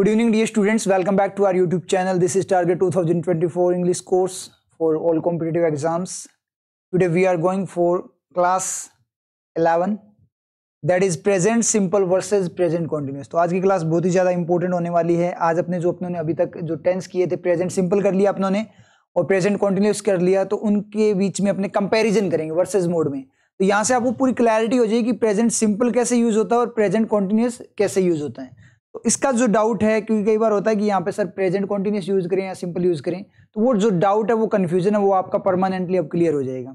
Good evening, dear students. Welcome back to our YouTube channel. This is Target 2024 English course for all competitive exams Today we are going for class 11 that is present simple versus present continuous तो आज की class बहुत ही ज़्यादा important होने वाली है आज अपने जो अपनों ने अभी तक जो टेंस किए थे प्रेजेंट सिंपल कर लिया अपनों ने और प्रेजेंट कॉन्टिन्यूस कर लिया तो उनके बीच में अपने कंपेरिजन करेंगे वर्सेज मोड में तो यहाँ से आपको पूरी क्लैरिटी हो जाएगी कि प्रेजेंट सिंपल कैसे यूज होता है और प्रेजेंट कॉन्टिन्यूस कैसे यूज होता है तो इसका जो डाउट है क्योंकि कई बार होता है कि यहाँ पे सर प्रेजेंट कॉन्टिन्यूस यूज़ करें या सिंपल यूज़ करें तो वो जो डाउट है वो कन्फ्यूजन है वो आपका परमानेंटली अब क्लियर हो जाएगा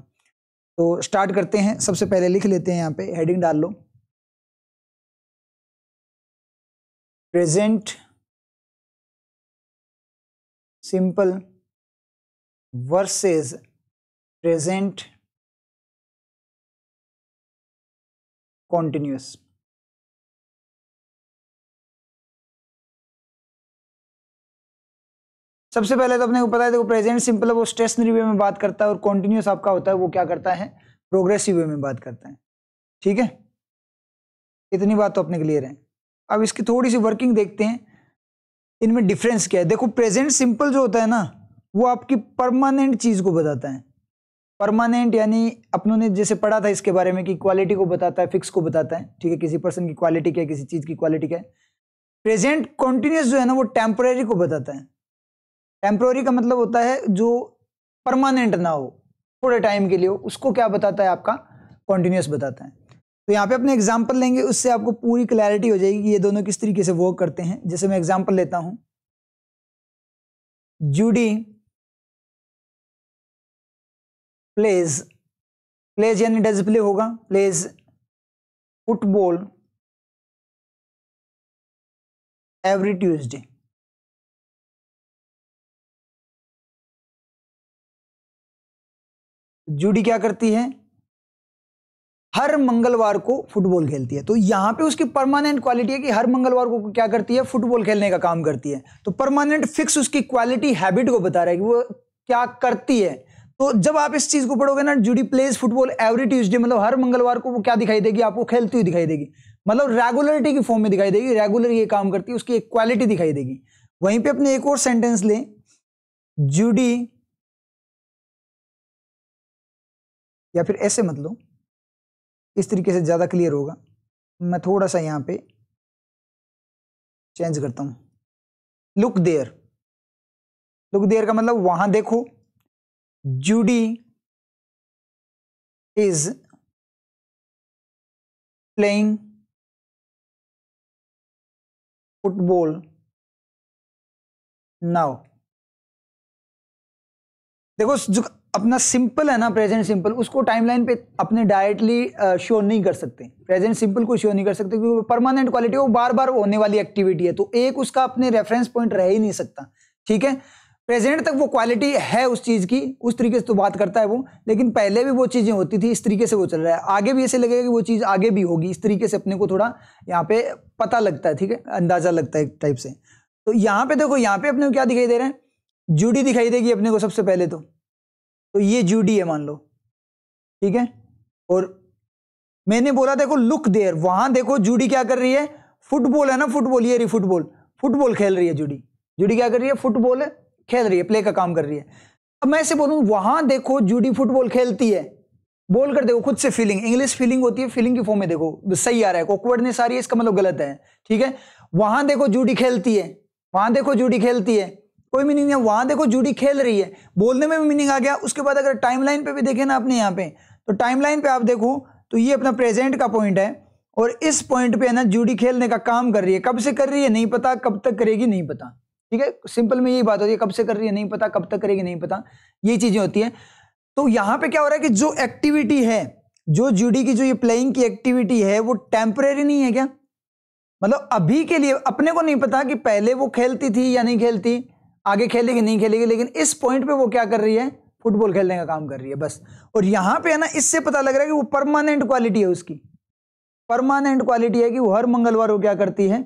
तो स्टार्ट करते हैं सबसे पहले लिख लेते हैं यहाँ पे हेडिंग डाल लो present simple versus present continuous सबसे पहले तो अपने को पता है देखो प्रेजेंट सिंपल है वो स्टेशनरी वे में बात करता है और कॉन्टिन्यूस आपका होता है वो क्या करता है प्रोग्रेसिव वे में बात करता है ठीक है इतनी बात तो अपने क्लियर है अब इसकी थोड़ी सी वर्किंग देखते हैं इनमें डिफरेंस क्या है देखो प्रेजेंट सिंपल जो होता है ना वो आपकी परमानेंट चीज़ को बताता है परमानेंट यानी अपनों ने जैसे पढ़ा था इसके बारे में कि क्वालिटी को बताता है फिक्स को बताता है ठीक है किसी पर्सन की क्वालिटी क्या है किसी चीज़ की क्वालिटी क्या है प्रेजेंट कॉन्टिन्यूस जो है ना वो टेम्परेरी को बताता है टेम्प्रोरी का मतलब होता है जो परमानेंट ना हो थोड़े टाइम के लिए हो उसको क्या बताता है आपका कॉन्टिन्यूस बताता है तो यहाँ पे अपने एग्जाम्पल लेंगे उससे आपको पूरी क्लैरिटी हो जाएगी ये दोनों किस तरीके से वर्क करते हैं जैसे मैं एग्जाम्पल लेता हूँ जूडी प्लेज प्लेज यानी डज प्ले होगा plays football every Tuesday Judy क्या करती है हर मंगलवार को फुटबॉल खेलती है तो यहां पे उसकी परमानेंट क्वालिटी है कि हर मंगलवार को क्या करती है फुटबॉल खेलने का काम करती है तो परमानेंट फिक्स उसकी क्वालिटी हैबिट को बता रहा है कि वो क्या करती है तो जब आप इस चीज़ को पढ़ोगे ना Judy plays football every Tuesday मतलब हर मंगलवार को वो क्या दिखाई देगी आपको खेलती हुई दिखाई देगी मतलब रेगुलरिटी की फॉर्म में दिखाई देगी रेगुलर ये काम करती है उसकी एक क्वालिटी दिखाई देगी वहीं पे अपने एक और सेंटेंस लें जूडी या फिर ऐसे मत लो इस तरीके से ज़्यादा क्लियर होगा मैं थोड़ा सा यहाँ पे चेंज करता हूँ लुक देयर लुक देयर का मतलब वहां देखो Judy is playing football now देखो जो अपना सिंपल है ना प्रेजेंट सिंपल उसको टाइमलाइन पे अपने डायरेक्टली शो नहीं कर सकते प्रेजेंट सिंपल को शो नहीं कर सकते क्योंकि परमानेंट क्वालिटी वो बार बार होने वाली एक्टिविटी है तो एक उसका अपने रेफरेंस पॉइंट रह ही नहीं सकता ठीक है प्रेजेंट तक वो क्वालिटी है उस चीज़ की उस तरीके से तो बात करता है वो लेकिन पहले भी वो चीज़ें होती थी इस तरीके से वो चल रहा है आगे भी ऐसे लगेगा कि वो चीज़ आगे भी होगी इस तरीके से अपने को थोड़ा यहाँ पे पता लगता है ठीक है अंदाज़ा लगता है एक टाइप से तो यहाँ पे देखो यहाँ पे अपने को क्या दिखाई दे रहे हैं जूडी दिखाई देगी अपने को सबसे पहले तो तो ये जूडी है मान लो ठीक है और मैंने बोला देखो लुक देयर वहां देखो जूडी क्या कर रही है फुटबॉल है ना फुटबॉल ये रही फुटबॉल फुटबॉल खेल रही है जूडी जूडी क्या कर रही है फुटबॉल खेल रही है प्ले का काम कर रही है अब मैं ऐसे बोलूँ वहां देखो जूडी फुटबॉल खेलती है बोल कर देखो खुद से फीलिंग इंग्लिश फीलिंग होती है फीलिंग की फॉर्म में देखो सही आ रहा है कोकवर्ड ने सारी इसका मतलब गलत है ठीक है वहां देखो जूडी खेलती है वहां देखो जूडी खेलती है कोई मीनिंग नहीं वहां देखो जूडी खेल रही है बोलने में भी मीनिंग आ गया उसके बाद अगर टाइमलाइन पे भी देखें ना आपने यहाँ पे तो टाइमलाइन पे आप देखो तो ये अपना प्रेजेंट का पॉइंट है और इस पॉइंट पे है ना जूडी खेलने का काम कर रही है कब से कर रही है नहीं पता कब तक करेगी नहीं पता ठीक है सिंपल में यही बात होती है कब से कर रही है नहीं पता कब तक करेगी नहीं पता ये चीजें होती है तो यहाँ पे क्या हो रहा है कि जो एक्टिविटी है जो जूडी की जो ये प्लेइंग की एक्टिविटी है वो टेम्परेरी नहीं है क्या मतलब अभी के लिए अपने को नहीं पता कि पहले वो खेलती थी या नहीं खेलती आगे खेलेगी नहीं खेलेगी लेकिन इस पॉइंट पे वो क्या कर रही है फुटबॉल खेलने का काम कर रही है बस और यहाँ पे है ना इससे पता लग रहा है कि वो परमानेंट क्वालिटी है उसकी परमानेंट क्वालिटी है कि वो हर मंगलवार को क्या करती है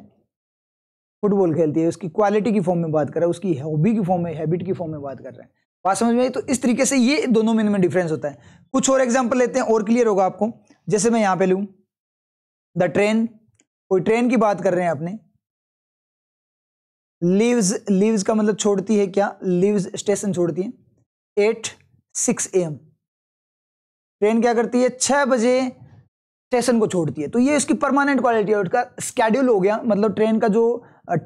फुटबॉल खेलती है उसकी क्वालिटी की फॉर्म में बात कर रहा है उसकी हॉबी की फॉर्म में हैबिट की फॉर्म में बात कर रहे हैं बात समझ में आई तो इस तरीके से ये दोनों में इनमें डिफरेंस होता है कुछ और एग्जाम्पल लेते हैं और क्लियर होगा आपको जैसे मैं यहाँ पे लूँ द ट्रेन कोई ट्रेन की बात कर रहे हैं अपने लीव्स लीव्स का मतलब छोड़ती है क्या लीव्स स्टेशन छोड़ती है at six A M train क्या करती है छह बजे स्टेशन को छोड़ती है तो ये इसकी परमानेंट क्वालिटी है उसका स्केड्यूल हो गया मतलब ट्रेन का जो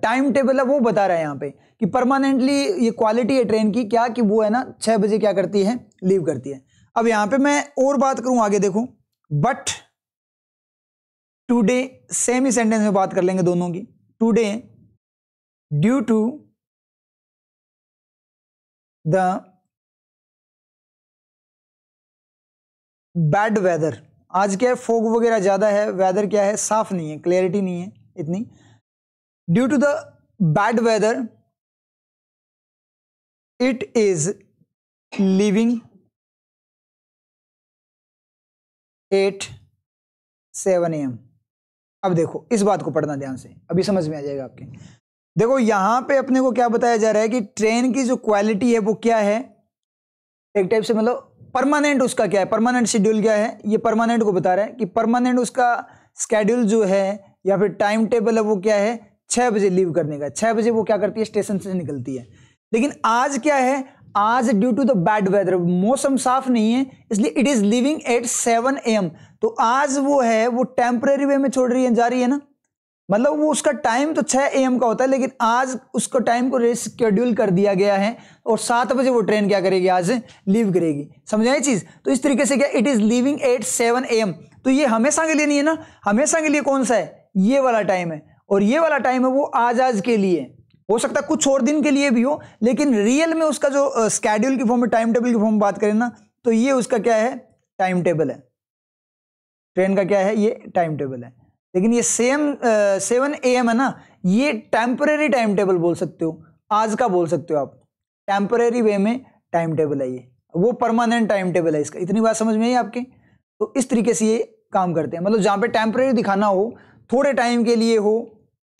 टाइम टेबल है वो बता रहा है यहाँ पे कि परमानेंटली ये क्वालिटी है ट्रेन की क्या कि वो है ना छः बजे क्या करती है लीव करती है अब यहाँ पे मैं और बात करूँ आगे देखूँ बट टुडे सेम ही सेंटेंस में बात कर लेंगे दोनों की today due to the bad weather आज क्या है फोग वगैरह ज़्यादा है वेदर क्या है साफ नहीं है क्लैरिटी नहीं है इतनी due to the bad weather it is leaving at seven M अब देखो इस बात को पढ़ना ध्यान से अभी समझ में आ जाएगा आपके देखो यहां पे अपने को क्या बताया जा रहा है कि ट्रेन की जो क्वालिटी है वो क्या है एक टाइप से मतलब परमानेंट उसका क्या है परमानेंट शेड्यूल क्या है ये परमानेंट को बता रहा है कि परमानेंट उसका स्केड्यूल जो है या फिर टाइम टेबल है वो क्या है छह बजे लीव करने का छह बजे वो क्या करती है स्टेशन से निकलती है लेकिन आज क्या है आज due to the bad weather मौसम साफ नहीं है इसलिए it is leaving at seven M तो आज वो है वो टेम्पररी वे में छोड़ रही है जा रही है ना मतलब वो उसका टाइम तो छः ए का होता है लेकिन आज उसको टाइम को रेस्कड्यूल कर दिया गया है और सात बजे वो ट्रेन क्या करेगी आज लीव करेगी समझाए चीज़ तो इस तरीके से क्या it is leaving at seven A तो ये हमेशा के लिए नहीं है ना हमेशा के लिए कौन सा है ये वाला टाइम है और ये वाला टाइम है वो आज आज के लिए हो सकता है कुछ और दिन के लिए भी हो लेकिन रियल में उसका जो स्केड्यूल की फॉर्म में टाइम टेबल की फॉर्म में बात करें ना तो ये उसका क्या है टाइम टेबल है ट्रेन का क्या है ये टाइम टेबल है लेकिन ये सेम सेवन ए एम है ना ये टेम्परेरी टाइम टेबल बोल सकते हो आज का बोल सकते हो आप टेम्परेरी वे में टाइम टेबल है ये वो परमानेंट टाइम टेबल है इसका इतनी बात समझ में आई आपके तो इस तरीके से ये काम करते हैं मतलब जहाँ पे टेम्परेरी दिखाना हो थोड़े टाइम के लिए हो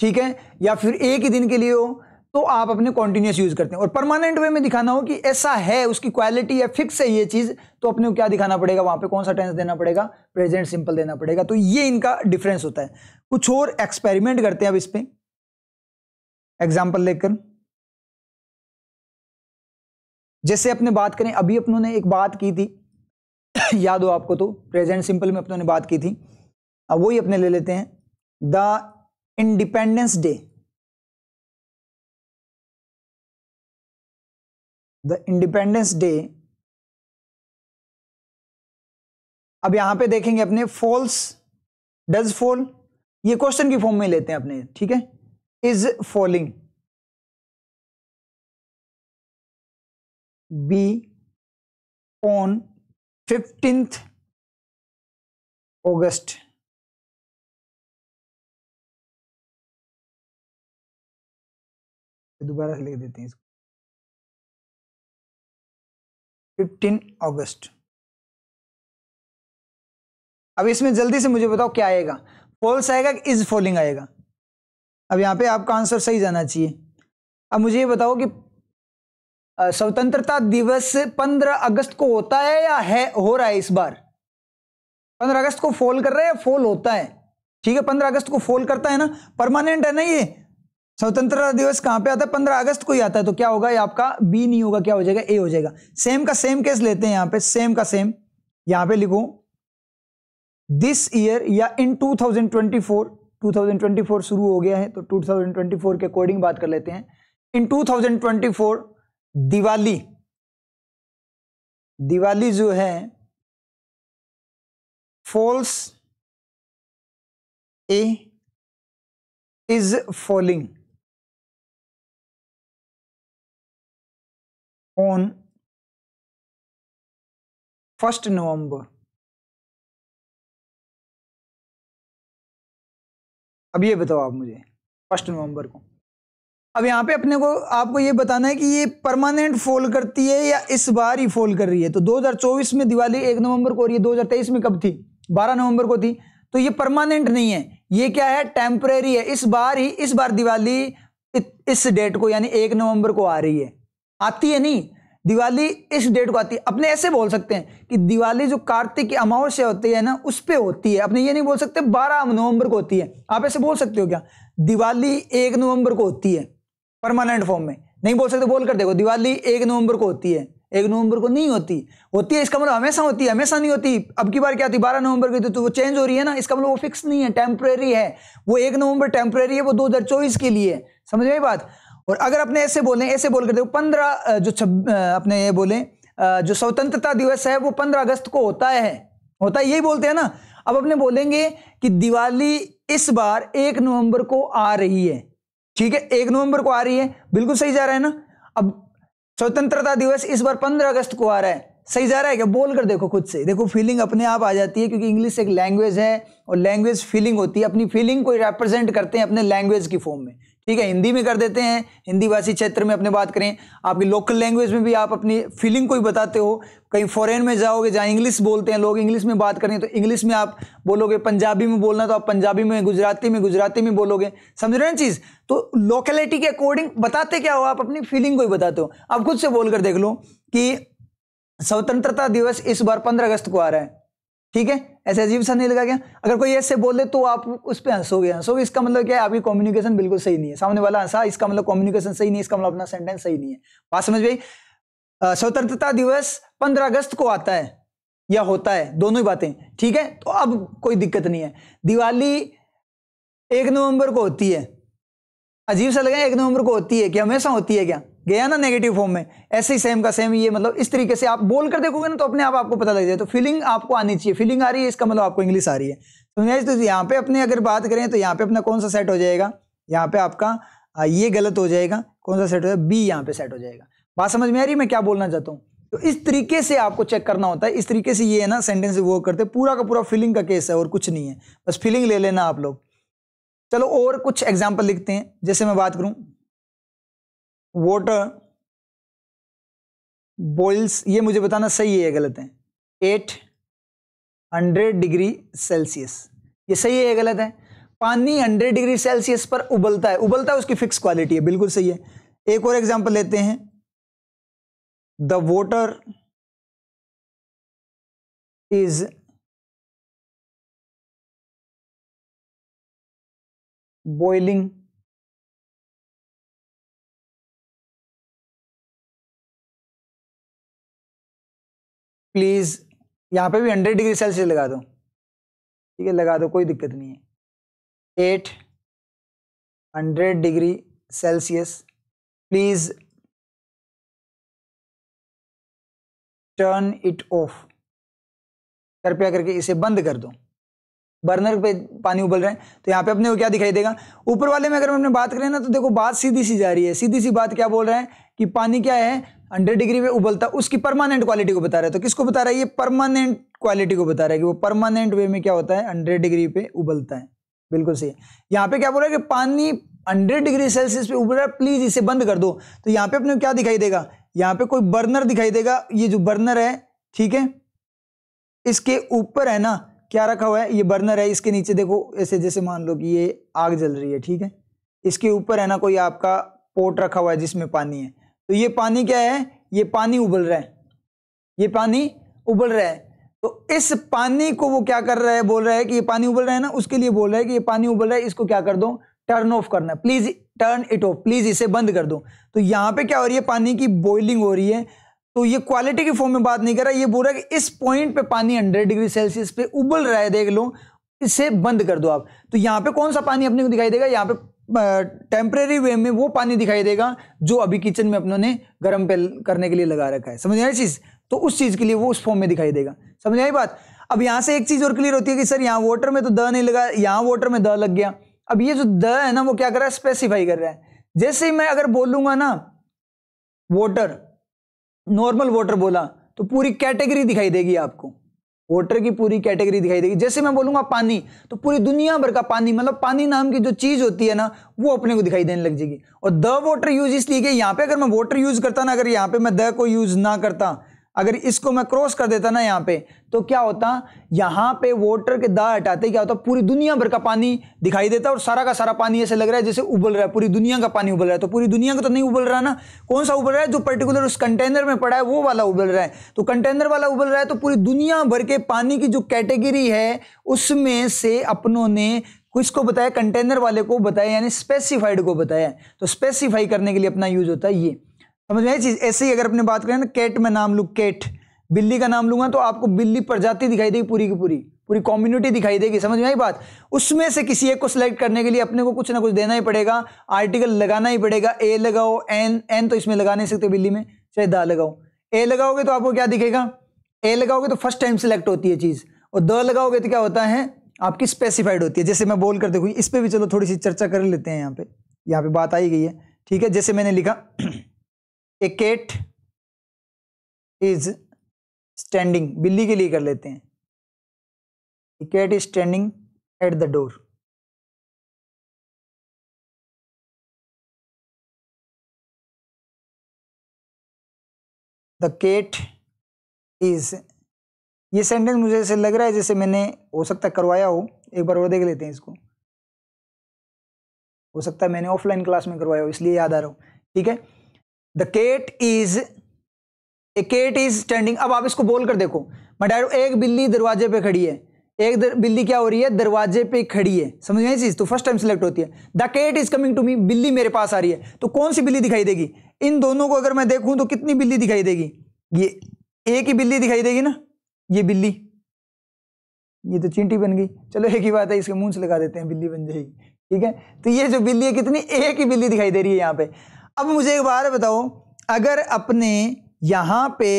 ठीक है या फिर एक ही दिन के लिए हो तो आप अपने कॉन्टिन्यूस यूज करते हैं और परमानेंट वे में दिखाना हो कि ऐसा है उसकी क्वालिटी है फिक्स है ये चीज तो अपने क्या दिखाना पड़ेगा वहां पे कौन सा टेंस देना पड़ेगा प्रेजेंट सिंपल देना पड़ेगा तो ये इनका डिफरेंस होता है कुछ और एक्सपेरिमेंट करते हैं अब इस पर एग्जाम्पल लेकर जैसे अपने बात करें अभी अपनों ने एक बात की थी याद हो आपको तो प्रेजेंट सिंपल में अपनों ने बात की थी अब वही अपने ले लेते हैं the Independence Day the Independence Day अब यहां पे देखेंगे अपने फॉल्स डज फॉल ये क्वेश्चन की फॉर्म में लेते हैं अपने ठीक है is falling be on fifteenth August दोबारा लिख देते हैं इसको फिफ्टीन अगस्त अब इसमें जल्दी से मुझे बताओ क्या आएगा फॉल्स आएगा कि इज फॉलिंग आएगा अब यहाँ पे आपका आंसर सही जाना चाहिए अब मुझे ये बताओ कि स्वतंत्रता दिवस 15 अगस्त को होता है या है हो रहा है इस बार 15 अगस्त को फॉल कर रहा है या फॉल होता है ठीक है 15 अगस्त को फॉल करता है ना परमानेंट है ना ये स्वतंत्रता दिवस कहाँ पे आता है पंद्रह अगस्त को ही आता है तो क्या होगा ये आपका बी नहीं होगा क्या हो जाएगा ए हो जाएगा सेम का सेम केस लेते हैं यहां पे सेम का सेम यहां पे लिखो दिस ईयर या इन 2024 2024 शुरू हो गया है तो 2024 के अकॉर्डिंग बात कर लेते हैं इन 2024 दिवाली दिवाली जो है falls a is falling on 1st November अब ये बताओ आप मुझे फर्स्ट नवंबर को अब यहाँ पे अपने को आपको ये बताना है कि ये परमानेंट फॉल करती है या इस बार ही फॉल कर रही है तो 2024 में दिवाली एक नवंबर को और रही है 2023 में कब थी 12 नवंबर को थी तो ये परमानेंट नहीं है ये क्या है टेम्परेरी है इस बार ही इस बार दिवाली इस डेट को यानी एक नवंबर को आ रही है आती है नहीं दिवाली इस डेट को आती है अपने ऐसे बोल सकते हैं कि दिवाली जो कार्तिक की अमावस्या होती है ना उस पर होती है अपने ये नहीं बोल सकते बारह नवंबर को होती है आप ऐसे बोल सकते हो क्या दिवाली एक नवंबर को होती है परमानेंट फॉर्म में नहीं बोल सकते बोल कर देखो दिवाली एक नवंबर को होती है एक नवंबर को नहीं होती होती है इसका मतलब हमेशा होती है हमेशा नहीं होती अब की बार क्या होती है बारह नवंबर की तो वो चेंज हो रही है ना इसका मतलब वो फिक्स नहीं है टेम्प्रेरी है वो एक नवंबर टेम्प्रेरी है वो दो हजार चौबीस के लिए समझ में बात और अगर अपने ऐसे बोलें ऐसे बोल कर देखो पंद्रह जो छब अपने ये बोलें जो स्वतंत्रता दिवस है वो पंद्रह अगस्त को होता है होता है यही बोलते हैं ना अब अपने बोलेंगे कि दिवाली इस बार एक नवंबर को आ रही है ठीक है एक नवंबर को आ रही है बिल्कुल सही जा रहा है ना अब स्वतंत्रता दिवस इस बार पंद्रह अगस्त को आ रहा है सही जा रहा है क्या बोल कर देखो खुद से देखो फीलिंग अपने आप आ जाती है क्योंकि इंग्लिश एक लैंग्वेज है और लैंग्वेज फीलिंग होती है अपनी फीलिंग को रिप्रेजेंट करते हैं अपने लैंग्वेज की फॉर्म में ठीक है हिंदी में कर देते हैं हिंदी भाषी क्षेत्र में अपने बात करें आपकी लोकल लैंग्वेज में भी आप अपनी फीलिंग को ही बताते हो कहीं फॉरेन में जाओगे जहाँ इंग्लिश बोलते हैं लोग इंग्लिश में बात करें तो इंग्लिश में आप बोलोगे पंजाबी में बोलना तो आप पंजाबी में गुजराती में गुजराती में बोलोगे समझ रहे हैं चीज़ तो लोकेलिटी के अकॉर्डिंग बताते क्या हो आप अपनी फीलिंग को ही बताते हो आप खुद से बोलकर देख लो कि स्वतंत्रता दिवस इस बार पंद्रह अगस्त को आ रहा है ठीक है ऐसे अजीब सा नहीं लगा क्या अगर कोई ऐसे बोले तो आप उस पर हंसोगे हंसोगे इसका मतलब क्या है आपकी कम्युनिकेशन बिल्कुल सही नहीं है सामने वाला हंसा इसका मतलब कम्युनिकेशन सही नहीं इसका मतलब अपना सेंटेंस सही नहीं है बात समझ भाई स्वतंत्रता दिवस पंद्रह अगस्त को आता है या होता है दोनों ही बातें ठीक है तो अब कोई दिक्कत नहीं है दिवाली एक नवंबर को होती है अजीब सा लगा एक नवंबर को होती है क्या हमेशा होती है क्या गया ना नेगेटिव फॉर्म में ऐसे ही सेम का सेम ये मतलब इस तरीके से आप बोल कर देखोगे ना तो अपने आप आपको पता लग जाए तो फीलिंग आपको आनी चाहिए फीलिंग आ रही है इसका मतलब आपको इंग्लिश आ रही है तो तो यहाँ पे अपने अगर बात करें तो यहाँ पे अपना कौन सा सेट हो जाएगा यहाँ पे आपका ये गलत हो जाएगा कौन सा सेट हो जाएगा बी यहाँ पे सेट हो जाएगा बात समझ में आ रही है मैं क्या बोलना चाहता हूँ तो इस तरीके से आपको चेक करना होता है इस तरीके से ये है ना सेंटेंस वो करते पूरा का पूरा फीलिंग का केस है और कुछ नहीं है बस फीलिंग ले लेना आप लोग चलो और कुछ एग्जाम्पल लिखते हैं जैसे मैं बात करूँ वोटर बॉइल्स ये मुझे बताना सही है या गलत है एट हंड्रेड डिग्री सेल्सियस ये सही है या गलत है पानी हंड्रेड डिग्री सेल्सियस पर उबलता है उबलता है उसकी फिक्स क्वालिटी है बिल्कुल सही है एक और एग्जाम्पल लेते हैं the water is boiling please यहाँ पे भी हंड्रेड डिग्री सेल्सियस लगा दो ठीक है लगा दो कोई दिक्कत नहीं है at hundred degree Celsius please turn it off कृपया करके इसे बंद कर दो बर्नर पे पानी उबल रहे हैं तो यहाँ पे अपने को क्या दिखाई देगा ऊपर वाले में अगर हम अपने बात करें ना तो देखो बात सीधी सी जा रही है सीधी सी बात क्या बोल रहे हैं कि पानी क्या है 100 डिग्री में उबलता उसकी परमानेंट क्वालिटी को बता रहा है तो किसको बता रहा है ये परमानेंट क्वालिटी को बता रहा है कि वो परमानेंट वे में क्या होता है हंड्रेड डिग्री पे उबलता है बिल्कुल सही यहाँ पे क्या बोल रहा है कि पानी हंड्रेड डिग्री सेल्सियस पे उबल रहा है प्लीज इसे बंद कर दो तो यहाँ पे अपने क्या दिखाई देगा यहाँ पे कोई बर्नर दिखाई देगा ये जो बर्नर है ठीक है इसके ऊपर है ना क्या रखा हुआ है ये बर्नर है इसके नीचे देखो ऐसे जैसे मान लो कि ये आग जल रही है ठीक है इसके ऊपर है ना कोई आपका पोट रखा हुआ है जिसमें पानी है तो ये पानी क्या है ये पानी उबल रहा है ये पानी उबल रहा है तो इस पानी को वो क्या कर रहा है बोल रहा है कि ये पानी उबल रहा है ना उसके लिए बोल रहा है कि ये पानी उबल रहा है इसको क्या कर दो टर्न ऑफ करना please turn it off please इसे बंद कर दो तो यहां पे क्या हो रही है पानी की बॉइलिंग हो रही है तो ये क्वालिटी के फॉर्म में बात नहीं कर रहा ये बोल रहा है कि इस पॉइंट पे पानी हंड्रेड डिग्री सेल्सियस पे उबल रहा है देख लो इसे बंद कर दो आप तो यहां पे कौन सा पानी अपने को दिखाई देगा यहां पे टेम्परेरी वे में वो पानी दिखाई देगा जो अभी किचन में अपनों ने गर्म करने के लिए लगा रखा है समझ आई चीज़ तो उस चीज़ के लिए वो उस फॉर्म में दिखाई देगा समझ आई बात अब यहाँ से एक चीज़ और क्लियर होती है कि सर यहाँ वाटर में तो द नहीं लगा यहाँ वाटर में द लग गया अब ये जो द है ना वो क्या कर रहा है स्पेसिफाई कर रहा है जैसे ही मैं अगर बोलूंगा ना वाटर नॉर्मल वाटर बोला तो पूरी कैटेगरी दिखाई देगी आपको वाटर की पूरी कैटेगरी दिखाई देगी जैसे मैं बोलूंगा पानी तो पूरी दुनिया भर का पानी मतलब पानी नाम की जो चीज होती है ना वो अपने को दिखाई देने लग जाएगी और द वाटर यूज इसलिए कि यहाँ पे अगर मैं वाटर यूज करता ना अगर यहाँ पे मैं द को यूज ना करता अगर इसको मैं क्रॉस कर देता ना यहाँ पे तो क्या होता यहाँ पे वोटर के दा हटाते क्या होता पूरी दुनिया भर का पानी दिखाई देता और सारा का सारा पानी ऐसे लग रहा है जैसे उबल रहा है पूरी दुनिया का पानी उबल रहा है तो पूरी दुनिया का तो नहीं उबल रहा ना कौन सा उबल रहा है जो पर्टिकुलर उस कंटेनर में पड़ा है वो वाला उबल रहा है तो कंटेनर वाला उबल रहा है तो पूरी दुनिया भर के पानी की जो कैटेगरी है उसमें से अपनों ने किसको बताया कंटेनर वाले को बताया यानी स्पेसिफाइड को बताया तो स्पेसिफाई करने के लिए अपना यूज होता है ये समझ में चीज ऐसे ही अगर अपने बात करें ना कैट में नाम लूँ कैट बिल्ली का नाम लूंगा तो आपको बिल्ली प्रजाति दिखाई देगी पूरी की पूरी पूरी कम्युनिटी दिखाई देगी समझ में आई बात उसमें से किसी एक को सिलेक्ट करने के लिए अपने को कुछ ना कुछ देना ही पड़ेगा आर्टिकल लगाना ही पड़ेगा ए लगाओ एन एन तो इसमें लगा नहीं सकते बिल्ली में चाहे द लगाओ ए लगाओगे तो आपको क्या दिखेगा ए लगाओगे तो फर्स्ट टाइम सिलेक्ट होती है चीज़ और द लगाओगे तो क्या होता है आपकी स्पेसिफाइड होती है जैसे मैं बोल कर देखूँ इस पर भी चलो थोड़ी सी चर्चा कर लेते हैं यहाँ पे यहाँ पे बात आई गई है ठीक है जैसे मैंने लिखा ए केट इज स्टैंडिंग बिल्ली के लिए कर लेते हैं a cat is standing at the door the cat is ये सेंटेंस मुझे ऐसे लग रहा है जैसे मैंने हो सकता करवाया हो एक बार और देख लेते हैं इसको हो सकता है मैंने ऑफलाइन क्लास में करवाया हो इसलिए याद आ रहा हूँ ठीक है the cat is a cat is standing अब आप इसको बोल कर देखो मटारो एक बिल्ली दरवाजे पे खड़ी है एक दर, बिल्ली क्या हो रही है दरवाजे पे खड़ी है समझ में चीज तो फर्स्ट टाइम सेलेक्ट होती है the cat is coming to me बिल्ली मेरे पास आ रही है तो कौन सी बिल्ली दिखाई देगी इन दोनों को अगर मैं देखूं तो कितनी बिल्ली दिखाई देगी ये एक ही बिल्ली दिखाई देगी ना ये बिल्ली ये तो चींटी बन गई चलो एक ही बात है इसके मुंह से लगा देते हैं बिल्ली बन जाएगी ठीक है तो ये जो बिल्ली है कितनी एक ही बिल्ली दिखाई दे रही है यहाँ पे अब मुझे एक बार बताओ अगर अपने यहाँ पे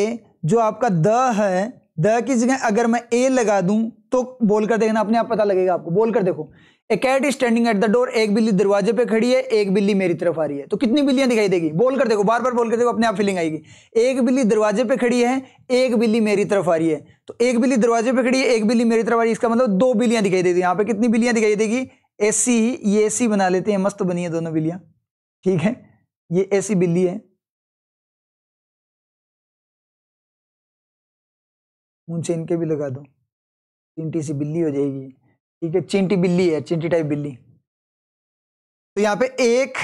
जो आपका द है द की जगह अगर मैं ए लगा दूं तो बोल कर देखना अपने आप पता लगेगा आपको बोल कर देखो a cat standing at the door एक बिल्ली दरवाजे पे खड़ी है एक बिल्ली मेरी तरफ आ रही है तो कितनी बिल्लियां दिखाई देगी बोल कर देखो बार बार बोल कर देखो अपने आप फीलिंग आएगी एक बिल्ली दरवाजे पे खड़ी है एक बिल्ली मेरी तरफ आ रही है तो एक बिल्ली दरवाजे पे खड़ी है एक बिल्ली मेरी तरफ आ रही है इसका मतलब दो बिल्लियां दिखाई देती यहाँ पे कितनी बिल्लियां दिखाई देगी ए सी ये ए सी बना लेते हैं मस्त बनी है दोनों बिल्लियां ठीक है ये ऐसी बिल्ली है मुंह इनके भी लगा दो चिंटी सी बिल्ली हो जाएगी ठीक है चिंटी बिल्ली है चिंटी टाइप बिल्ली तो यहाँ पे एक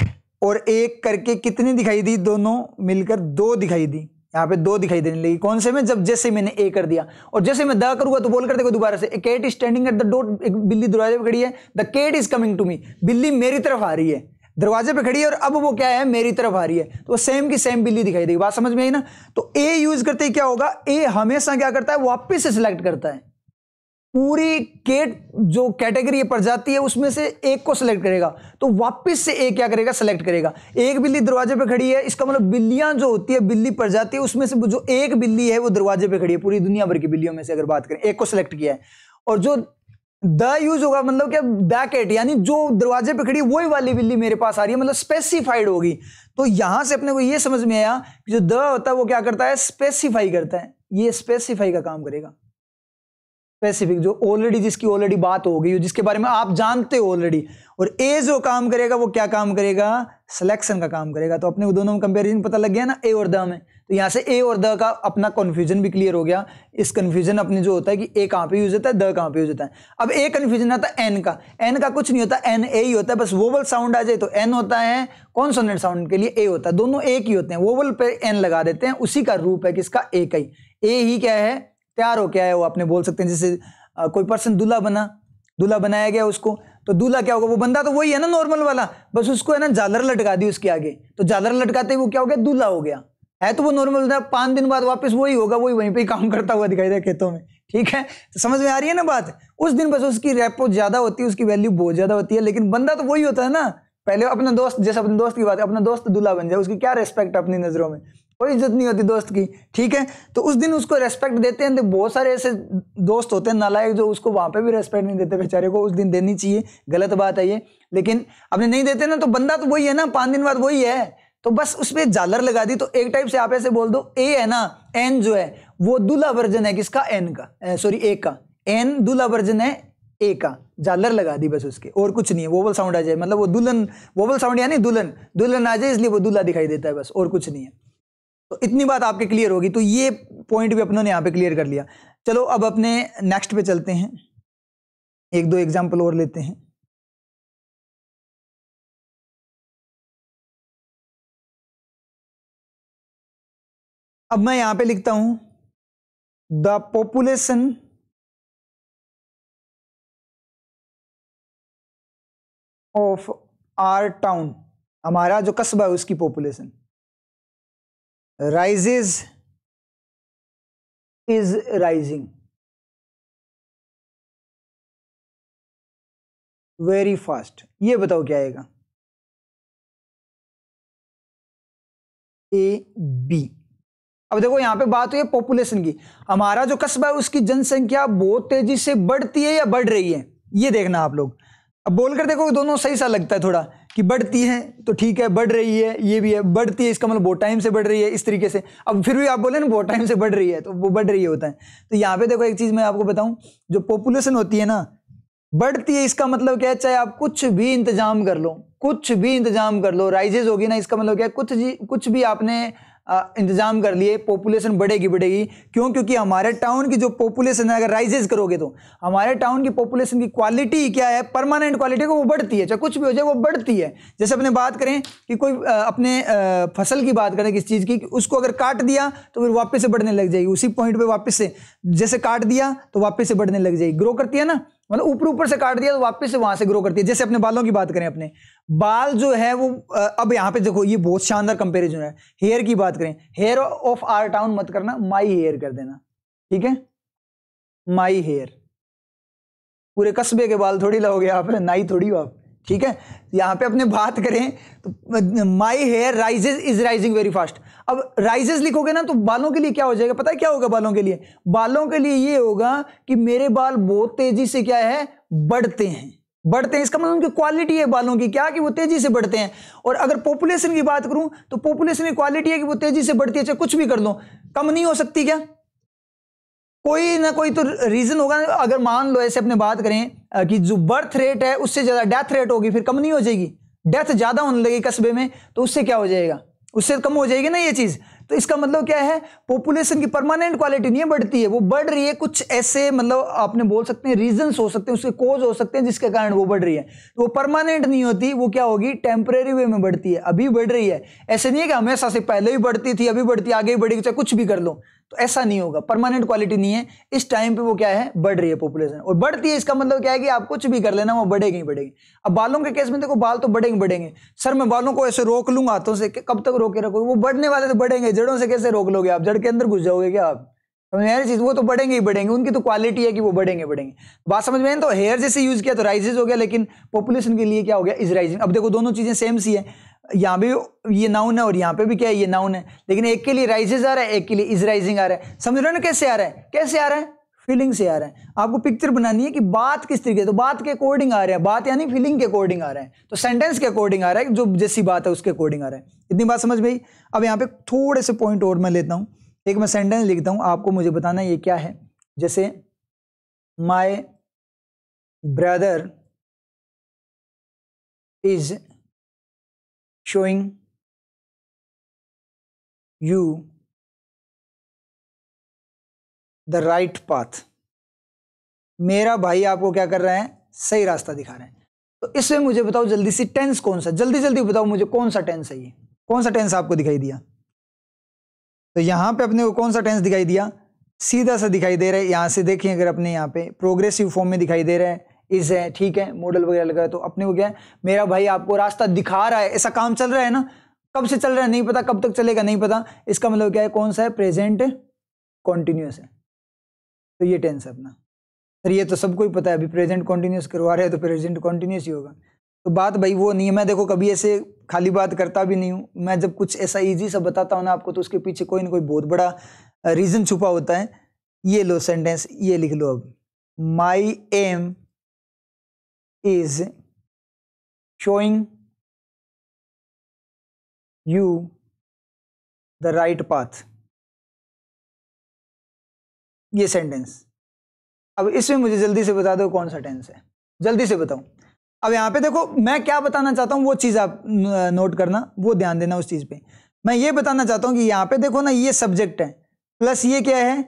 और एक करके कितनी दिखाई दी दोनों मिलकर दो दिखाई दी यहाँ पे दो दिखाई देने लगी कौन से में जब जैसे मैंने ए कर दिया और जैसे मैं द करूंगा तो बोल कर देखो दोबारा से cat standing at the door बिल्ली दरवाजे पे खड़ी है the cat is coming to me बिल्ली मेरी तरफ आ रही है दरवाजे पे खड़ी है और अब वो क्या है मेरी तरफ आ रही है तो सेम की सेम बिल्ली दिखाई देगी बात समझ में आई ना तो ए यूज करते ही क्या होगा ए हमेशा क्या करता है वापिस से सिलेक्ट करता है पूरी केट जो कैटेगरी पर जाती है उसमें से एक को सिलेक्ट करेगा तो वापस से एक क्या करेगा सिलेक्ट करेगा एक बिल्ली दरवाजे पे खड़ी है इसका मतलब बिल्लियां जो होती है बिल्ली प्रजाति है उसमें से जो एक बिल्ली है वो दरवाजे पे खड़ी है पूरी दुनिया भर की बिल्लियों में से अगर बात करें एक को सिलेक्ट किया है और जो द यूज होगा मतलब क्या बैकेट यानी जो दरवाजे पे खड़ी वही वाली बिल्ली मेरे पास आ रही है मतलब स्पेसिफाइड होगी तो यहां से अपने को ये समझ में आया कि जो द होता है वो क्या करता है स्पेसिफाई करता है ये स्पेसिफाई का काम करेगा स्पेसिफिक जो ऑलरेडी जिसकी ऑलरेडी बात हो गई हो जिसके बारे में आप जानते हो ऑलरेडी और ए जो काम करेगा वो क्या काम करेगा सिलेक्शन का काम करेगा तो अपने दोनों में कंपेरिजन पता लग गया ना ए और द में तो यहाँ से ए और द का अपना कन्फ्यूजन भी क्लियर हो गया इस कन्फ्यूजन अपने जो होता है कि ए कहाँ पे यूज होता है द कहाँ पे यूज होता है अब ए कन्फ्यूजन आता है एन का एन का कुछ नहीं होता एन ए ही होता है बस वोवल साउंड आ जाए तो एन होता है कॉन्सोनेट साउंड के लिए ए होता है दोनों एक ही होते हैं वोवल पे एन लगा देते हैं उसी का रूप है किसका ए का ही ए ही क्या है तैयार हो क्या है वो आपने बोल सकते हैं जैसे कोई पर्सन दूल्हा बना दूल्हा बनाया गया उसको तो दूल्हा क्या होगा वो बंदा तो वही है ना नॉर्मल वाला बस उसको है ना जालर लटका दी उसके आगे तो जालर लटकाते ही वो क्या हो गया दूल्हा हो गया है तो वो नॉर्मल होता है पाँच दिन बाद वापस वही होगा वही वहीं पे ही काम करता हुआ दिखाई दे खेतों में ठीक है तो समझ में आ रही है ना बात उस दिन बस उसकी रेपो ज़्यादा होती है उसकी वैल्यू बहुत ज़्यादा होती है लेकिन बंदा तो वही होता है ना पहले अपना दोस्त जैसे अपने दोस्त की बात है अपना दोस्त दूल्हा बन जाए उसकी क्या रेस्पेक्ट है अपनी नज़रों में कोई इज्जत नहीं होती दोस्त की ठीक है तो उस दिन उसको रेस्पेक्ट देते हैं तो बहुत सारे ऐसे दोस्त होते हैं नालायक जो उसको वहाँ पे भी रेस्पेक्ट नहीं देते बेचारे को उस दिन देनी चाहिए गलत बात है ये लेकिन अपने नहीं देते ना तो बंदा तो वही है ना पाँच दिन बाद वही है तो बस उसमें जालर लगा दी तो एक टाइप से आप ऐसे बोल दो ए है ना एन जो है वो दूल्हा वर्जन है किसका एन का सॉरी ए का एन दूल्हा वर्जन है ए का जालर लगा दी बस उसके और कुछ नहीं है वोवल साउंड आ जाए मतलब वो दुल्हन वोवल साउंड यानी दुल्हन दुल्हन आ जाए इसलिए वो दूल्हा दिखाई देता है बस और कुछ नहीं है तो इतनी बात आपके क्लियर होगी तो ये पॉइंट भी अपनों ने यहाँ पे क्लियर कर लिया चलो अब अपने नेक्स्ट पे चलते हैं एक दो एग्जाम्पल और लेते हैं अब मैं यहां पे लिखता हूं the population of our town हमारा जो कस्बा है उसकी population rises is rising very fast ये बताओ क्या आएगा ए बी अब देखो यहाँ पे बात हुई है पॉपुलेशन की हमारा जो कस्बा है उसकी जनसंख्या बहुत तेजी से बढ़ती है या बढ़ रही है ये देखना आप लोग अब बोलकर देखो दोनों सही सा लगता है थोड़ा कि बढ़ती है तो ठीक है बढ़ रही है ये भी है बढ़ती है इसका मतलब बहुत टाइम से बढ़ रही है इस तरीके से अब फिर भी आप बोले ना बहुत टाइम से बढ़ रही है तो वो बढ़ रही होता है तो यहाँ पे देखो एक चीज़ मैं आपको बताऊं जो पॉपुलेशन होती है ना बढ़ती है इसका मतलब क्या है चाहे आप कुछ भी इंतजाम कर लो कुछ भी इंतजाम कर लो राइजेज होगी ना इसका मतलब क्या है कुछ जी कुछ भी आपने इंतज़ाम कर लिए पॉपुलेशन बढ़ेगी बढ़ेगी क्यों क्योंकि हमारे टाउन की जो पॉपुलेशन है अगर राइजेज करोगे तो हमारे टाउन की पॉपुलेशन की क्वालिटी क्या है परमानेंट क्वालिटी को वो बढ़ती है चाहे कुछ भी हो जाए वो बढ़ती है जैसे अपने बात करें कि कोई अपने फसल की बात करें किस चीज़ की उसको अगर काट दिया तो फिर वापस से बढ़ने लग जाएगी उसी पॉइंट पर वापस से जैसे काट दिया तो वापस से बढ़ने लग जाएगी ग्रो करती है ना मतलब ऊपर ऊपर से काट दिया तो वापस से वहां से ग्रो करती है जैसे अपने बालों की बात करें अपने बाल जो है वो अब यहाँ पे देखो ये बहुत शानदार कंपेरिजन है हेयर की बात करें हेयर ऑफ आर टाउन मत करना माई हेयर कर देना ठीक है माई हेयर पूरे कस्बे के बाल थोड़ी लाओगे आप नाई थोड़ी हो आप ठीक है यहाँ पे अपने बात करें तो my hair rises is rising very fast अब राइजेज लिखोगे ना तो बालों के लिए क्या हो जाएगा पता है क्या होगा बालों के लिए बालों के लिए ये होगा कि मेरे बाल बहुत तेजी से क्या है बढ़ते हैं बढ़ते हैं इसका मतलब उनकी क्वालिटी है बालों की क्या कि वो तेजी से बढ़ते हैं और अगर पॉपुलेशन की बात करूं तो पॉपुलेशन की क्वालिटी है कि वो तेजी से बढ़ती है चाहे कुछ भी कर लो कम नहीं हो सकती क्या कोई ना कोई तो रीज़न होगा अगर मान लो ऐसे अपने बात करें कि जो बर्थ रेट है उससे ज़्यादा डेथ रेट होगी फिर कम नहीं हो जाएगी डेथ ज़्यादा होने लगेगी कस्बे में तो उससे क्या हो जाएगा उससे कम हो जाएगी ना ये चीज़ तो इसका मतलब क्या है पॉपुलेशन की परमानेंट क्वालिटी नहीं बढ़ती है वो बढ़ रही है कुछ ऐसे मतलब आपने बोल सकते हैं रीजंस हो सकते हैं उसके कोज हो सकते हैं जिसके कारण वो बढ़ रही है तो वो परमानेंट नहीं होती वो क्या होगी टेम्परेरी वे में बढ़ती है अभी बढ़ रही है ऐसे नहीं है कि हमेशा से पहले भी बढ़ती थी अभी बढ़ती आगे भी बढ़ेगी चाहे कुछ भी कर लो तो ऐसा नहीं होगा परमानेंट क्वालिटी नहीं है इस टाइम पे वो क्या है बढ़ रही है पॉपुलेशन और बढ़ती है इसका मतलब क्या है कि आप कुछ भी कर लेना वो बढ़ेगी ही बढ़ेगी अब बालों के केस में देखो बाल तो बढ़ेंगे बढ़ेंगे सर मैं बालों को ऐसे रोक लूंगा हाथों से कब तक रोके रखोगे वो बढ़ने वाले तो बढ़ेंगे जड़ों से कैसे रोक लोगे आप जड़ के अंदर घुस जाओगे क्या आप समझ में चीज़ वो तो बढ़ेंगे ही बढ़ेंगे उनकी तो क्वालिटी है कि वो बढ़ेंगे बढ़ेंगे बात समझ में तो हेयर जैसे यूज़ किया तो राइजेज हो गया लेकिन पॉपुलेशन के लिए क्या हो गया इज राइजिंग अब देखो दोनों चीज़ें सेम सी है यहाँ भी ये नाउन है और यहाँ पे भी क्या है ये नाउन है लेकिन एक के लिए राइजेज आ रहा है एक के लिए इज राइजिंग आ रहा है समझ रहे हो ना कैसे आ रहा है कैसे आ रहा है फीलिंग से आ रहा है आपको पिक्चर बनानी है कि बात किस तरीके तो बात के अकॉर्डिंग आ रहा है बात यानी फीलिंग के अकॉर्डिंग आ रहा है तो सेंटेंस के अकॉर्डिंग आ रहा है जो जैसी बात है उसके अकॉर्डिंग आ रहा है इतनी बात समझ में आई अब यहाँ पे थोड़े से पॉइंट और मैं लेता हूँ एक मैं सेंटेंस लिखता हूं आपको मुझे बताना ये क्या है जैसे my brother is showing you the right path मेरा भाई आपको क्या कर रहे हैं सही रास्ता दिखा रहे हैं तो इसमें मुझे बताओ जल्दी से टेंस कौन सा जल्दी जल्दी बताओ मुझे कौन सा टेंस है ये कौन सा टेंस आपको दिखाई दिया तो यहाँ पे अपने को कौन सा टेंस दिखाई दिया सीधा सा दिखाई दे रहा है यहाँ से देखें अगर अपने यहाँ पे प्रोग्रेसिव फॉर्म में दिखाई दे रहा है इज है ठीक है मॉडल वगैरह लगा तो अपने को क्या है मेरा भाई आपको रास्ता दिखा रहा है ऐसा काम चल रहा है ना कब से चल रहा है नहीं पता कब तक चलेगा नहीं पता इसका मतलब क्या है कौन सा है प्रेजेंट कॉन्टिन्यूस है तो ये टेंस है अपना सर ये तो सबको ही पता है अभी प्रेजेंट कॉन्टिन्यूस करवा रहे हैं तो प्रेजेंट कॉन्टिन्यूस ही होगा तो बात भाई वो नहीं है मैं देखो कभी ऐसे खाली बात करता भी नहीं हूँ मैं जब कुछ ऐसा ईजी सा बताता हूँ ना आपको तो उसके पीछे कोई ना कोई बहुत बड़ा रीज़न छुपा होता है ये लो सेंटेंस ये लिख लो अब my aim is showing you the right path ये सेंटेंस अब इसमें मुझे जल्दी से बता दो कौन सा टेंस है जल्दी से बताऊं अब यहाँ पे देखो मैं क्या बताना चाहता हूँ वो चीज़ आप नोट करना वो ध्यान देना उस चीज़ पे मैं ये बताना चाहता हूँ कि यहाँ पे देखो ना ये सब्जेक्ट है प्लस ये क्या है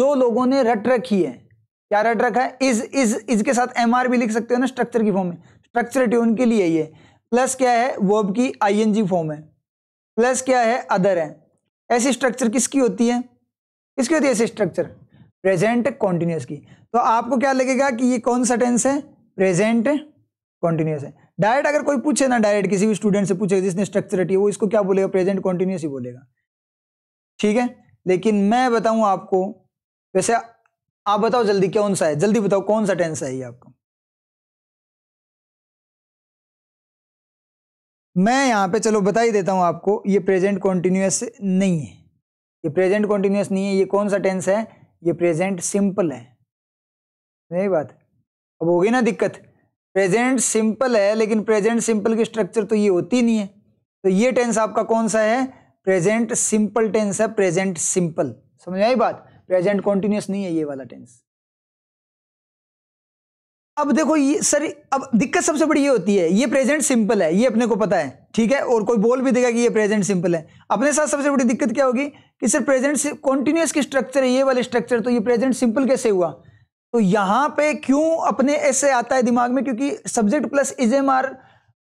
जो लोगों ने रट रखी है क्या रट रखा है इज इज इसके साथ एम भी लिख सकते हो ना स्ट्रक्चर की फॉर्म में स्ट्रक्चर ट्यून के लिए ये प्लस क्या है वर्ब की जी फॉर्म है प्लस क्या है अदर है ऐसी स्ट्रक्चर किसकी होती है किसकी होती है ऐसी स्ट्रक्चर प्रेजेंट कॉन्टिन्यूस की तो आपको क्या लगेगा कि ये कौन सा टेंस है प्रेजेंट कॉन्टिन्यूस है डायरेक्ट अगर कोई पूछे ना डायरेक्ट किसी भी स्टूडेंट से पूछे जिसने स्ट्रक्चर रटी है वो इसको क्या बोलेगा प्रेजेंट कॉन्टिन्यूस ही बोलेगा ठीक है लेकिन मैं बताऊं आपको वैसे आप बताओ जल्दी कौन सा है जल्दी बताओ कौन सा टेंस है ये आपको मैं यहां पे चलो बता ही देता हूं आपको ये प्रेजेंट कॉन्टिन्यूस नहीं है ये प्रेजेंट कॉन्टिन्यूस नहीं है ये कौन सा टेंस है ये प्रेजेंट सिंपल है नहीं बात अब होगी ना दिक्कत प्रेजेंट सिंपल है लेकिन प्रेजेंट सिंपल की स्ट्रक्चर तो ये होती नहीं है तो ये टेंस आपका कौन सा है प्रेजेंट सिंपल टेंस है प्रेजेंट सिंपल समझ आई बात प्रेजेंट कॉन्टिन्यूस नहीं है ये वाला टेंस अब देखो ये सर अब दिक्कत सबसे बड़ी ये होती है ये प्रेजेंट सिंपल है ये अपने को पता है ठीक है और कोई बोल भी देगा कि ये प्रेजेंट सिंपल है अपने साथ सबसे बड़ी दिक्कत क्या होगी कि सर प्रेजेंट कॉन्टिन्यूस की स्ट्रक्चर है ये वाले स्ट्रक्चर तो ये प्रेजेंट सिंपल कैसे हुआ तो यहां पे क्यों अपने ऐसे आता है दिमाग में क्योंकि subject plus is am are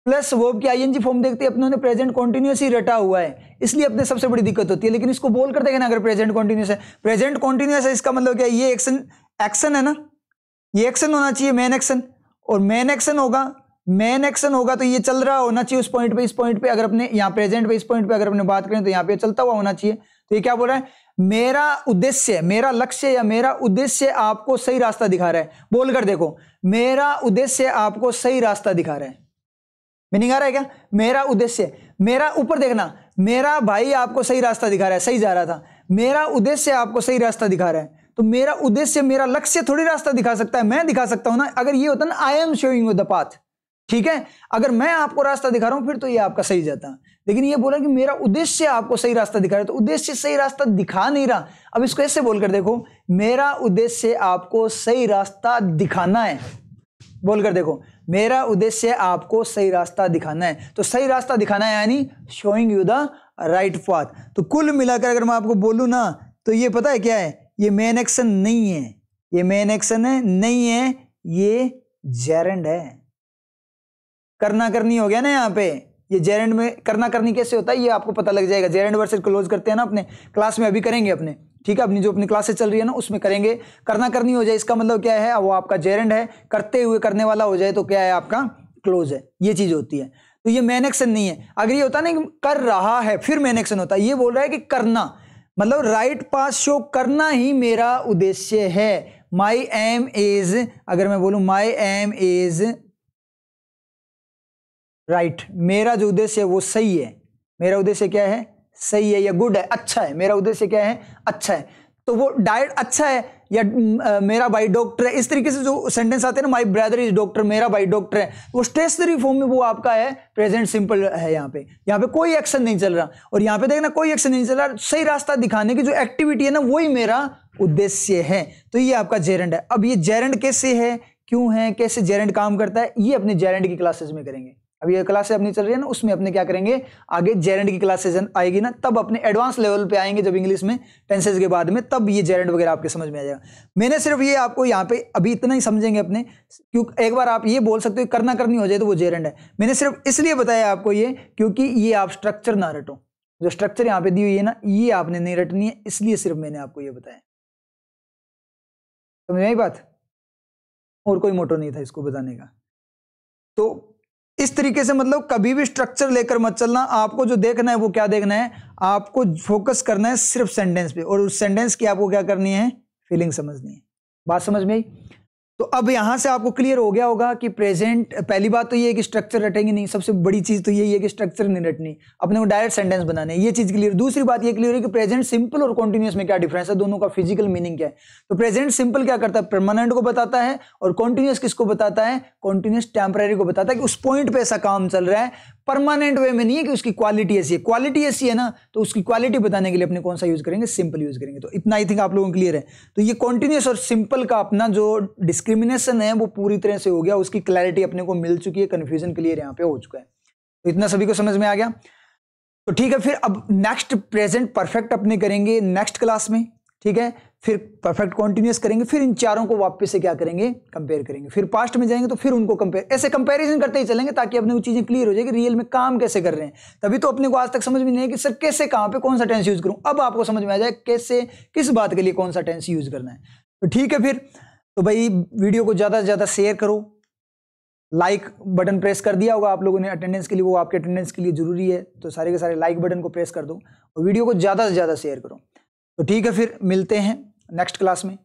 plus वो की जी फॉर्म देखते हैं अपने उन्हें प्रेजेंट कॉन्टिन्यूस ही रटा हुआ है इसलिए अपने सबसे बड़ी दिक्कत होती है लेकिन इसको बोल कर देखे ना अगर प्रेजेंट कॉन्टिन्यूस है प्रेजेंट कॉन्टिन्यूस है इसका मतलब क्या ये एक्शन एक्शन है ना ये एक्शन होना चाहिए मेन एक्शन और मेन एक्शन होगा मेन एक्शन होगा तो ये चल रहा होना चाहिए उस पॉइंट पे इस पॉइंट पे अगर अपने यहाँ प्रेजेंट पे इस पॉइंट पे अगर अपने बात करें तो यहाँ पे चलता हुआ होना चाहिए तो ये क्या बोल रहा है मेरा उद्देश्य मेरा लक्ष्य या मेरा उद्देश्य आपको सही रास्ता दिखा रहा है बोलकर देखो मेरा उद्देश्य आपको सही रास्ता दिखा रहा है मीनिंग आ रहा है क्या मेरा उद्देश्य मेरा ऊपर देखना मेरा भाई आपको सही रास्ता दिखा रहा है सही जा रहा था मेरा उद्देश्य आपको सही रास्ता दिखा रहा है तो मेरा उद्देश्य मेरा लक्ष्य थोड़ी रास्ता दिखा सकता है मैं दिखा सकता हूं ना अगर ये होता ना I am showing the path ठीक है अगर मैं आपको रास्ता दिखा रहा हूं फिर तो ये आपका सही जाता लेकिन ये बोला कि मेरा उद्देश्य आपको सही रास्ता दिखा रहा है तो उद्देश्य सही रास्ता दिखा नहीं रहा अब इसको ऐसे बोलकर देखो मेरा उद्देश्य आपको सही रास्ता दिखाना है बोलकर देखो मेरा उद्देश्य आपको सही रास्ता दिखाना है तो सही रास्ता दिखाना है यानी showing you the right path तो कुल मिलाकर अगर मैं आपको बोलूँ ना तो ये पता है क्या है ये मेन एक्शन नहीं है ये मेन एक्शन है नहीं है ये जेरेंड है करना करनी हो गया ना यहाँ पे ये जेरेंड में करना करनी कैसे होता है ये आपको पता लग जाएगा जेरेंड वर्सेज क्लोज करते हैं ना अपने क्लास में अभी करेंगे अपने ठीक है अपनी जो अपनी क्लासेस चल रही है ना उसमें करेंगे करना करनी हो जाए इसका मतलब क्या है वो आपका जेरेंड है करते हुए करने वाला हो जाए तो क्या है आपका क्लोज है ये चीज़ होती है तो ये मेन एक्शन नहीं है अगर ये होता ना कि कर रहा है फिर मेन एक्शन होता है ये बोल रहा है कि करना मतलब राइट पास शो करना ही मेरा उद्देश्य है माई एम इज अगर मैं बोलूँ my aim is right right. मेरा जो उद्देश्य है वो सही है मेरा उद्देश्य क्या है सही है या गुड है अच्छा है मेरा उद्देश्य क्या है अच्छा है तो वो डाइट अच्छा है या आ, मेरा भाई डॉक्टर है इस तरीके से जो सेंटेंस आते हैं ना माई ब्रदर इज डॉक्टर मेरा भाई डॉक्टर है वो स्टेशनरी फॉर्म में वो आपका है प्रेजेंट सिंपल है यहाँ पे यहाँ पे कोई एक्शन नहीं चल रहा और यहाँ पे देखना कोई एक्शन नहीं चल रहा सही रास्ता दिखाने की जो एक्टिविटी है ना वही मेरा उद्देश्य है तो ये आपका जेरेंड है अब ये जेरेंड कैसे है क्यों है कैसे जेरेंड काम करता है ये अपने जेरेंड की क्लासेज में करेंगे अब ये क्लासे अपनी चल रही है ना उसमें अपने क्या करेंगे आगे जेरेंड की क्लासेज आएगी ना तब अपने एडवांस लेवल पे आएंगे जब इंग्लिश में टेंसेज के बाद में तब ये जेरेंट वगैरह आपके समझ में आ जाएगा मैंने सिर्फ ये आपको यहाँ पे अभी इतना ही समझेंगे अपने क्योंकि एक बार आप ये बोल सकते हो करना करनी हो जाए तो वो जेरेंड है मैंने सिर्फ इसलिए बताया आपको ये क्योंकि ये आप स्ट्रक्चर ना रटो जो स्ट्रक्चर यहाँ पे दी हुई है ना ये आपने नहीं रटनी है इसलिए सिर्फ मैंने आपको ये बताया समझ आई बात और कोई मोटो नहीं था इसको बताने का तो इस तरीके से मतलब कभी भी स्ट्रक्चर लेकर मत चलना आपको जो देखना है वो क्या देखना है आपको फोकस करना है सिर्फ सेंटेंस पे और उस सेंटेंस की आपको क्या करनी है फीलिंग समझनी है बात समझ में आई तो अब यहां से आपको क्लियर हो गया होगा कि प्रेजेंट पहली बात तो ये कि स्ट्रक्चर रटेंगे नहीं सबसे बड़ी चीज़ तो यही है कि स्ट्रक्चर नहीं रटनी अपने को डायरेक्ट सेंटेंस बनाने ये चीज़ क्लियर दूसरी बात ये क्लियर है कि प्रेजेंट सिंपल और कॉन्टिन्यूस में क्या डिफरेंस है दोनों का फिजिकल मीनिंग क्या है तो प्रेजेंट सिंपल क्या करता है परमानेंट को बताता है और कॉन्टिन्यूस किसको बताता है कॉन्टिन्यूस टेम्पररी को बताता है कि उस पॉइंट पर ऐसा काम चल रहा है परमानेंट वे में नहीं है कि उसकी क्वालिटी ऐसी है क्वालिटी ऐसी है ना तो उसकी क्वालिटी बताने के लिए अपने कौन सा यूज़ करेंगे सिंपल यूज़ करेंगे तो इतना आई थिंक आप लोगों को क्लियर है तो ये कॉन्टिन्यूस और सिंपल का अपना जो डिस्क डिस्क्रिमिनेशन है वो पूरी तरह से हो गया उसकी क्लैरिटी अपने को मिल चुकी है कन्फ्यूजन क्लियर यहाँ पे हो चुका है तो इतना सभी को समझ में आ गया तो ठीक है फिर अब नेक्स्ट प्रेजेंट परफेक्ट अपने करेंगे नेक्स्ट क्लास में ठीक है फिर परफेक्ट कॉन्टिन्यूस करेंगे फिर इन चारों को वापस से क्या करेंगे कंपेयर करेंगे फिर पास्ट में जाएंगे तो फिर उनको कंपेयर ऐसे कंपैरिजन करते ही चलेंगे ताकि अपने वो चीज़ें क्लियर हो जाएगी रियल में काम कैसे कर रहे हैं तभी तो अपने को आज तक समझ में नहीं है कि सर कैसे कहाँ पे कौन सा टेंस यूज़ करूं अब आपको समझ में आ जाए कैसे किस बात के लिए कौन सा टेंस यूज़ करना है तो ठीक है फिर तो भाई वीडियो को ज़्यादा से ज़्यादा शेयर करो लाइक बटन प्रेस कर दिया होगा आप लोगों ने अटेंडेंस के लिए वो आपके अटेंडेंस के लिए ज़रूरी है तो सारे के सारे लाइक बटन को प्रेस कर दो और वीडियो को ज़्यादा से ज़्यादा शेयर करो तो ठीक है फिर मिलते हैं नेक्स्ट क्लास में